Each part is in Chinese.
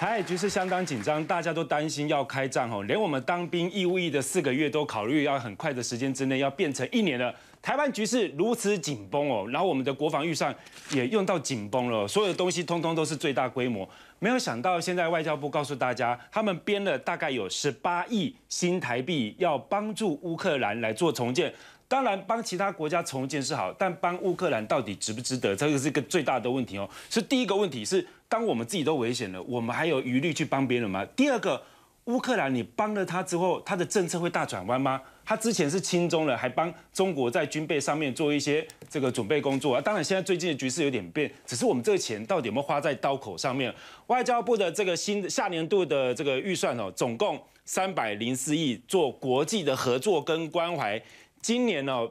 台海局势相当紧张，大家都担心要开战哦，连我们当兵义务役的四个月都考虑要很快的时间之内要变成一年了。台湾局势如此紧绷哦，然后我们的国防预算也用到紧绷了，所有东西通通都是最大规模。没有想到现在外交部告诉大家，他们编了大概有十八亿新台币要帮助乌克兰来做重建。当然，帮其他国家重建是好，但帮乌克兰到底值不值得？这个是一个最大的问题哦。是第一个问题，是当我们自己都危险了，我们还有余力去帮别人吗？第二个，乌克兰你帮了他之后，他的政策会大转弯吗？他之前是轻中了，还帮中国在军备上面做一些这个准备工作啊。当然，现在最近的局势有点变，只是我们这个钱到底有没有花在刀口上面？外交部的这个新下年度的这个预算哦，总共三百零四亿，做国际的合作跟关怀。今年呢，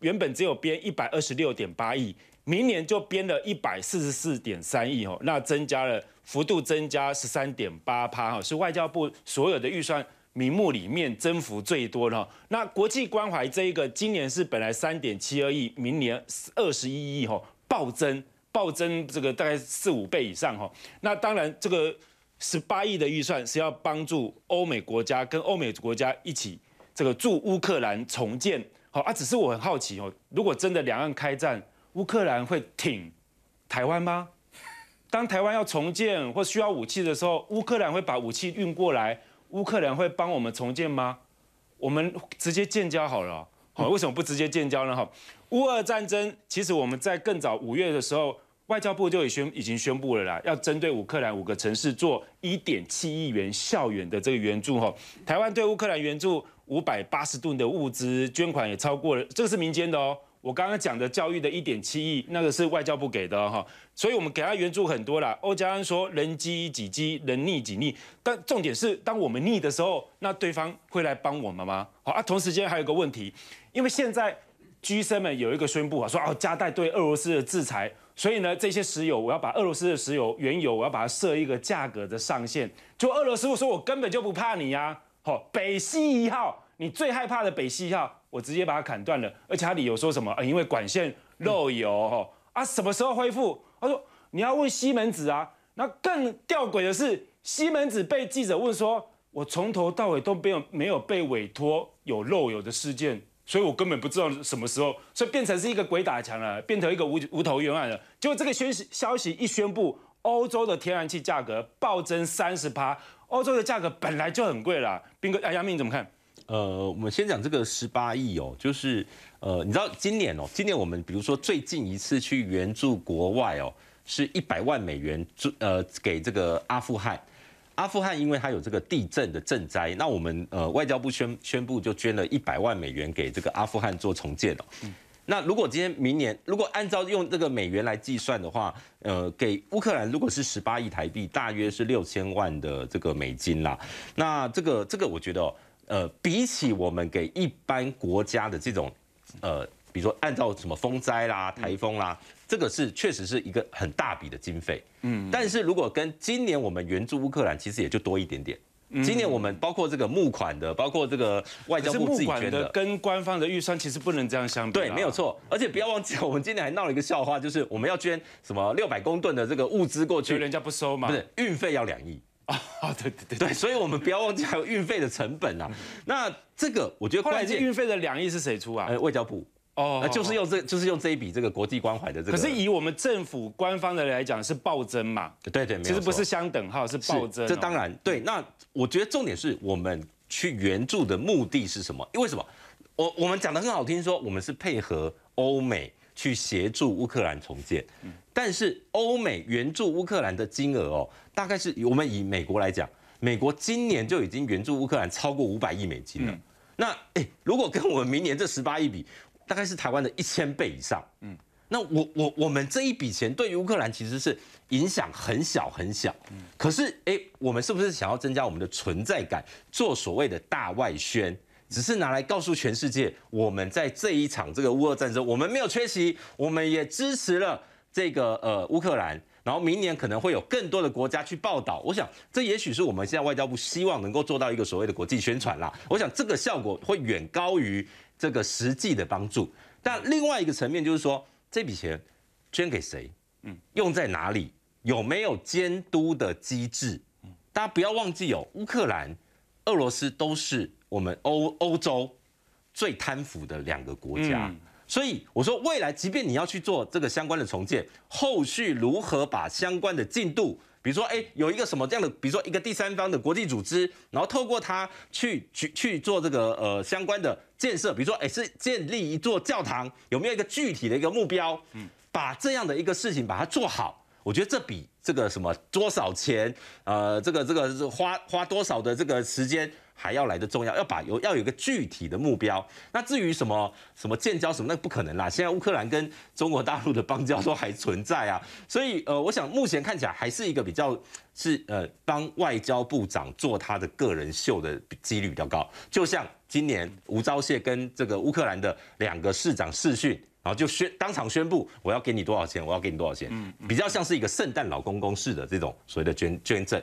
原本只有编一百二十六点八亿，明年就编了一百四十四点三亿哦，那增加了幅度增加十三点八趴哈，是外交部所有的预算名目里面增幅最多的。那国际关怀这一个，今年是本来三点七二亿，明年二十一亿吼，暴增暴增这个大概四五倍以上哈。那当然，这个十八亿的预算是要帮助欧美国家跟欧美国家一起。这个助乌克兰重建，好啊，只是我很好奇哦，如果真的两岸开战，乌克兰会挺台湾吗？当台湾要重建或需要武器的时候，乌克兰会把武器运过来？乌克兰会帮我们重建吗？我们直接建交好了，好，为什么不直接建交呢？哈，乌俄战争其实我们在更早五月的时候，外交部就已宣已经宣布了啦，要针对乌克兰五个城市做一点七亿元校园的这个援助，哈，台湾对乌克兰援助。五百八十吨的物资，捐款也超过了，这个是民间的哦。我刚刚讲的教育的一点七亿，那个是外交部给的哈，所以我们给他援助很多了。欧加安说人饥几饥，人逆几逆，但重点是，当我们逆的时候，那对方会来帮我们吗？好啊，同时间还有一个问题，因为现在居生们有一个宣布啊，说哦加带对俄罗斯的制裁，所以呢，这些石油我要把俄罗斯的石油原油我要把它设一个价格的上限，就俄罗斯会说我根本就不怕你呀，好北溪一号。你最害怕的北溪一号，我直接把它砍断了，而且他理由说什么？呃，因为管线漏油，哈啊，什么时候恢复？他说你要问西门子啊。那更吊诡的是，西门子被记者问说，我从头到尾都没有没有被委托有漏油的事件，所以我根本不知道什么时候，所以变成是一个鬼打墙了，变成一个无无头冤案了。结果这个宣息消息一宣布，欧洲的天然气价格暴增三十趴，欧洲的价格本来就很贵了。斌哥，哎，杨明怎么看？呃，我们先讲这个十八亿哦，就是呃，你知道今年哦，今年我们比如说最近一次去援助国外哦，是一百万美元，呃给这个阿富汗。阿富汗因为它有这个地震的赈灾，那我们呃外交部宣宣布就捐了一百万美元给这个阿富汗做重建哦。那如果今天明年，如果按照用这个美元来计算的话，呃，给乌克兰如果是十八亿台币，大约是六千万的这个美金啦。那这个这个，我觉得哦。呃，比起我们给一般国家的这种，呃，比如说按照什么风灾啦、台风啦，这个是确实是一个很大笔的经费。嗯，但是如果跟今年我们援助乌克兰，其实也就多一点点。今年我们包括这个募款的，包括这个外交部自己捐的，跟官方的预算其实不能这样相比。对，没有错。而且不要忘记我们今年还闹了一个笑话，就是我们要捐什么六百公吨的这个物资过去，人家不收嘛。不是，运费要两亿。啊啊对对对对，所以我们不要忘记还有运费的成本啊。那这个我觉得关键运费的两亿是谁出啊？呃，外交部哦，就是用这就是用这一笔这个国际关怀的这个。可是以我们政府官方的来讲是暴增嘛？对对，其实不是相等号是暴增。这当然对。那我觉得重点是我们去援助的目的是什么？因为什么？我我们讲的很好听说我们是配合欧美。去协助乌克兰重建，但是欧美援助乌克兰的金额哦，大概是我们以美国来讲，美国今年就已经援助乌克兰超过五百亿美金了。那诶，如果跟我们明年这十八亿比，大概是台湾的一千倍以上。嗯，那我我我们这一笔钱对于乌克兰其实是影响很小很小。嗯，可是诶，我们是不是想要增加我们的存在感，做所谓的大外宣？只是拿来告诉全世界，我们在这一场这个乌俄战争，我们没有缺席，我们也支持了这个呃乌克兰。然后明年可能会有更多的国家去报道。我想，这也许是我们现在外交部希望能够做到一个所谓的国际宣传啦。我想这个效果会远高于这个实际的帮助。但另外一个层面就是说，这笔钱捐给谁？嗯，用在哪里？有没有监督的机制？嗯，大家不要忘记哦，乌克兰、俄罗斯都是。我们欧欧洲最贪腐的两个国家，所以我说未来，即便你要去做这个相关的重建，后续如何把相关的进度，比如说，哎，有一个什么这样的，比如说一个第三方的国际组织，然后透过它去去去做这个呃相关的建设，比如说，哎，是建立一座教堂，有没有一个具体的一个目标？嗯，把这样的一个事情把它做好，我觉得这比这个什么多少钱，呃，这个这个花花多少的这个时间。还要来的重要，要把有要有个具体的目标。那至于什么什么建交什么，那不可能啦。现在乌克兰跟中国大陆的邦交都还存在啊，所以呃，我想目前看起来还是一个比较是呃帮外交部长做他的个人秀的几率比较高。就像今年吴钊燮跟这个乌克兰的两个市长试训，然后就宣当场宣布我要给你多少钱，我要给你多少钱，嗯，比较像是一个圣诞老公公式的这种所谓的捐捐赠。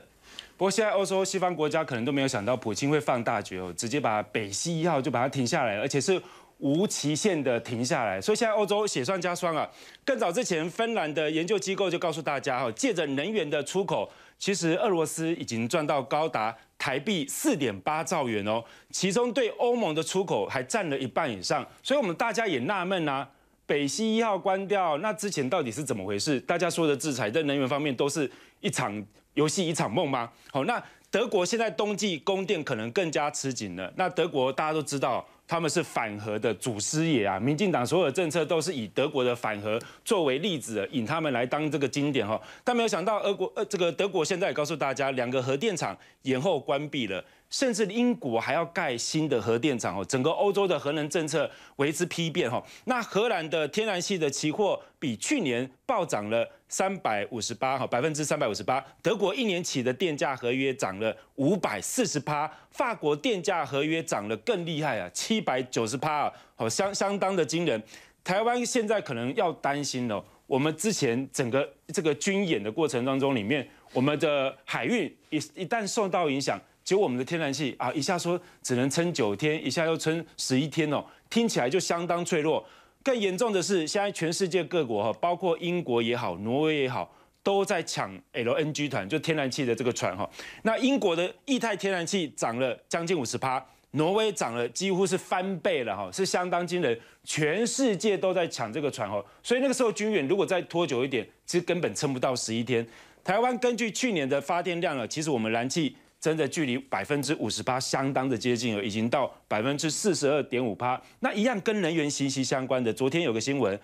不过现在欧洲西方国家可能都没有想到普京会放大局哦，直接把北溪一号就把它停下来，而且是无期限的停下来。所以现在欧洲雪上加霜啊。更早之前，芬兰的研究机构就告诉大家，哈，借着能源的出口，其实俄罗斯已经赚到高达台币四点八兆元哦，其中对欧盟的出口还占了一半以上。所以我们大家也纳闷啊，北溪一号关掉，那之前到底是怎么回事？大家说的制裁在能源方面都是一场。游戏一场梦吗？好，那德国现在冬季供电可能更加吃紧了。那德国大家都知道，他们是反核的祖师爷啊。民进党所有的政策都是以德国的反核作为例子，引他们来当这个经典哈。但没有想到，俄国呃这个德国现在告诉大家，两个核电厂延后关闭了，甚至英国还要盖新的核电厂哦。整个欧洲的核能政策为之批变哈。那荷兰的天然气的期货比去年暴涨了。三百五十八，哈，百分之三百五十八。德国一年起的电价合约涨了五百四十八，法国电价合约涨了更厉害啊，七百九十八，好相相当的惊人。台湾现在可能要担心了。我们之前整个这个军演的过程当中，里面我们的海运一一旦受到影响，结果我们的天然气啊一下说只能撑九天，一下又撑十一天哦，听起来就相当脆弱。更严重的是，现在全世界各国哈，包括英国也好，挪威也好，都在抢 LNG 团，就天然气的这个船哈。那英国的液态天然气涨了将近五十趴，挪威涨了几乎是翻倍了哈，是相当惊人。全世界都在抢这个船哈，所以那个时候军远如果再拖久一点，其实根本撑不到十一天。台湾根据去年的发电量了，其实我们燃气。真的距离百分之五十八相当的接近了，已经到百分之四十二点五趴。那一样跟能源息息相关的，昨天有个新闻，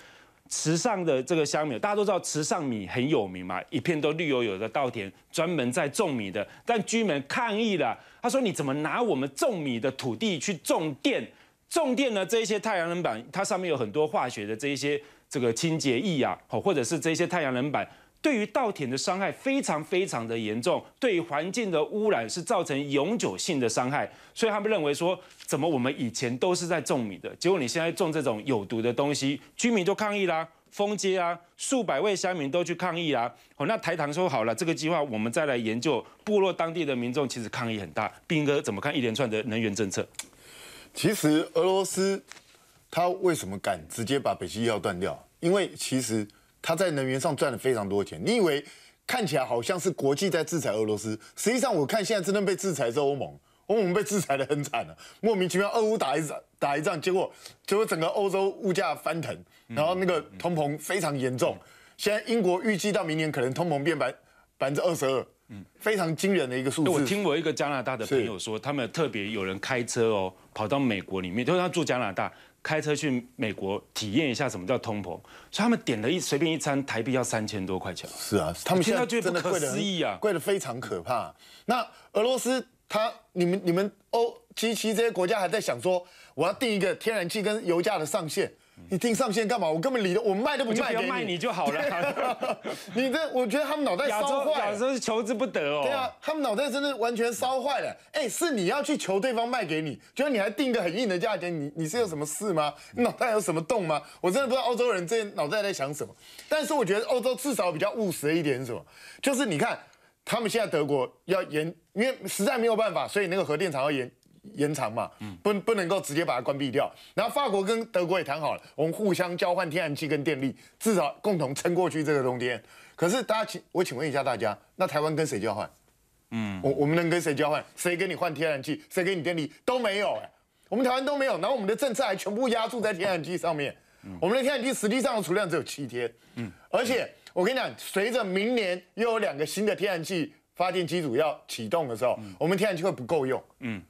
池上的这个香米，大家都知道池上米很有名嘛，一片都绿油油的稻田，专门在种米的。但居民抗议了，他说你怎么拿我们种米的土地去种电？种电呢？这一些太阳能板，它上面有很多化学的这一些这个清洁剂啊，或者是这些太阳能板。对于稻田的伤害非常非常的严重，对环境的污染是造成永久性的伤害，所以他们认为说，怎么我们以前都是在种米的，结果你现在种这种有毒的东西，居民都抗议啦，封街啊，数百位乡民都去抗议啦。哦，那台糖说好了，这个计划我们再来研究。部落当地的民众其实抗议很大。兵哥怎么看一连串的能源政策？其实俄罗斯他为什么敢直接把北溪一号断掉？因为其实。他在能源上赚了非常多钱。你以为看起来好像是国际在制裁俄罗斯，实际上我看现在真的被制裁是欧盟，欧盟被制裁得很惨了，莫名其妙俄乌打一仗，打一仗，结果结果整个欧洲物价翻腾，然后那个通膨非常严重。现在英国预计到明年可能通膨变百百分之二十二，非常惊人的一个数字。我听我一个加拿大的朋友说，他们特别有人开车哦，跑到美国里面，就是他住加拿大。开车去美国体验一下什么叫通膨，所以他们点了一随便一餐，台币要三千多块钱。是啊，他们现在觉得不可思议啊，贵的非常可怕。那俄罗斯，他你们你们欧及其这些国家还在想说，我要定一个天然气跟油价的上限。你定上限干嘛？我根本理都我卖都不卖要卖你就好了。你这我觉得他们脑袋烧坏，亚洲是求之不得哦。对啊，他们脑袋真的完全烧坏了。哎，是你要去求对方卖给你，觉得你还定个很硬的价钱，你你是有什么事吗？脑袋有什么洞吗？我真的不知道欧洲人这脑袋在想什么。但是我觉得欧洲至少比较务实一点，什么？就是你看他们现在德国要严，因为实在没有办法，所以那个核电厂要严。延长嘛，嗯，不不能够直接把它关闭掉。然后法国跟德国也谈好了，我们互相交换天然气跟电力，至少共同撑过去这个冬天。可是大家请我请问一下大家，那台湾跟谁交换？嗯，我我们能跟谁交换？谁给你换天然气？谁给你电力？都没有哎，我们台湾都没有。然后我们的政策还全部压注在天然气上面，我们的天然气实际上的储量只有七天。嗯，而且我跟你讲，随着明年又有两个新的天然气发电机组要启动的时候，我们天然气会不够用。嗯。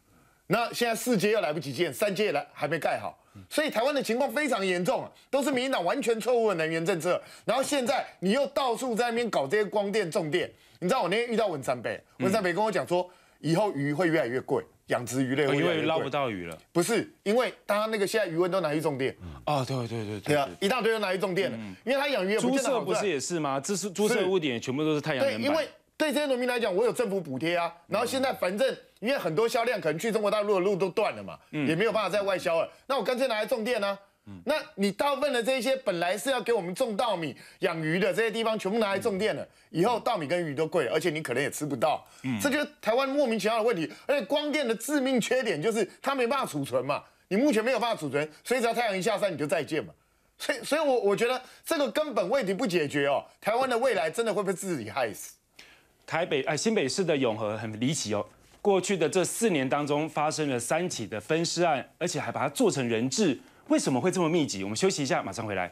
那现在四阶又来不及建，三阶也来还没盖好，所以台湾的情况非常严重啊，都是民进党完全错误的能源政策。然后现在你又到处在那边搞这些光电、重电，你知道我那天遇到文山北，文山北跟我讲说，以后鱼会越来越贵，养殖鱼类会越来越贵，捞不到鱼了。不是，因为他那个现在鱼温都拿去种电啊，对对对对，啊，一大堆都拿去种电了，因为他养鱼，朱设不是也是吗？这是猪舍屋顶全部都是太阳能对，因为对这些农民来讲，我有政府补贴啊，然后现在反正。因为很多销量可能去中国大陆的路都断了嘛，嗯，也没有办法再外销了。那我干脆拿来种电呢？嗯，那你大部分的这些本来是要给我们种稻米、养鱼的这些地方，全部拿来种电了，以后稻米跟鱼都贵，而且你可能也吃不到。嗯，这就是台湾莫名其妙的问题。而且光电的致命缺点就是它没办法储存嘛，你目前没有办法储存，所以只要太阳一下山你就再见嘛。所以，所以我我觉得这个根本问题不解决哦，台湾的未来真的会被自己害死。台北哎，新北市的永和很离奇哦。过去的这四年当中，发生了三起的分尸案，而且还把它做成人质，为什么会这么密集？我们休息一下，马上回来。